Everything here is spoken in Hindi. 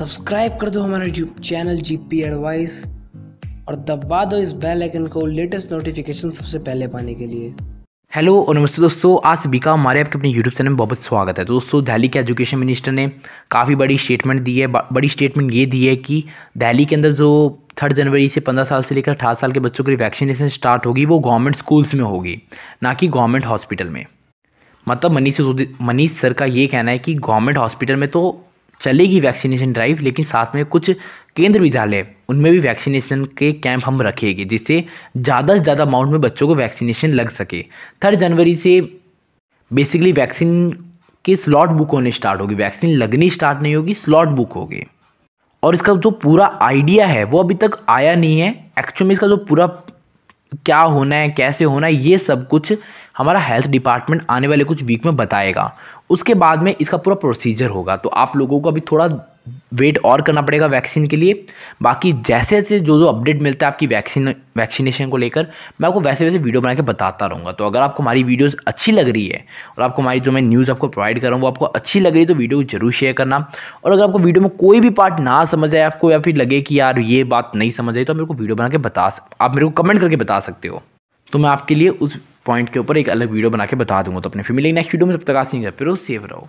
सब्सक्राइब कर दो हमारा YouTube channel G P advice और दबा दो इस बेल आइकन को लेटेस्ट नोटिफिकेशन सबसे पहले पाने के लिए हेलो और नमस्ते दोस्तों आज बिका हमारे आपके अपने यूट्यूब चैनल में बहुत स्वागत है दोस्तों दिल्ली के एजुकेशन मिनिस्टर ने काफ़ी बड़ी स्टेटमेंट दी है बड़ी स्टेटमेंट ये दी है कि दिल्ली के अंदर जो थर्ड जनवरी से पंद्रह साल से लेकर अठारह साल के बच्चों की वैक्सीनेशन स्टार्ट होगी वो गवर्नमेंट स्कूल्स में होगी ना कि गवर्नमेंट हॉस्पिटल में मतलब मनीष मनीष सर का ये कहना है कि गवर्नमेंट हॉस्पिटल में तो चलेगी वैक्सीनेशन ड्राइव लेकिन साथ में कुछ केंद्र विद्यालय उनमें भी वैक्सीनेशन के कैंप हम रखेंगे जिससे ज़्यादा से ज़्यादा अमाउंट में बच्चों को वैक्सीनेशन लग सके थर्ड जनवरी से बेसिकली वैक्सीन के स्लॉट बुक होने स्टार्ट होगी वैक्सीन लगनी स्टार्ट नहीं होगी स्लॉट बुक होगी और इसका जो पूरा आइडिया है वो अभी तक आया नहीं है एक्चुअली में इसका जो पूरा क्या होना है कैसे होना है ये सब कुछ हमारा हेल्थ डिपार्टमेंट आने वाले कुछ वीक में बताएगा उसके बाद में इसका पूरा प्रोसीजर होगा तो आप लोगों को अभी थोड़ा वेट और करना पड़ेगा वैक्सीन के लिए बाकी जैसे जैसे जो जो अपडेट मिलता है आपकी वैक्सीन वैक्सीनेशन को लेकर मैं आपको वैसे वैसे वीडियो बना के बताता रहूँगा तो अगर आपको हमारी वीडियोस अच्छी लग रही है और आपको हमारी जो मैं न्यूज़ आपको प्रोवाइड कर रहा हूँ वो आपको अच्छी लग रही है तो वीडियो को जरूर शेयर करना और अगर आपको वीडियो में कोई भी पार्ट ना समझ आए आपको या फिर लगे कि यार ये बात नहीं समझ आई तो आप मेरे को वीडियो बना के बता आप मेरे को कमेंट करके बता सकते हो तो मैं आपके लिए उस पॉइंट के ऊपर एक अलग वीडियो बना के बता दूंगा तो अपने फैमिली नेक्स्ट वीडियो में तब तक आ फिर सेफ रहो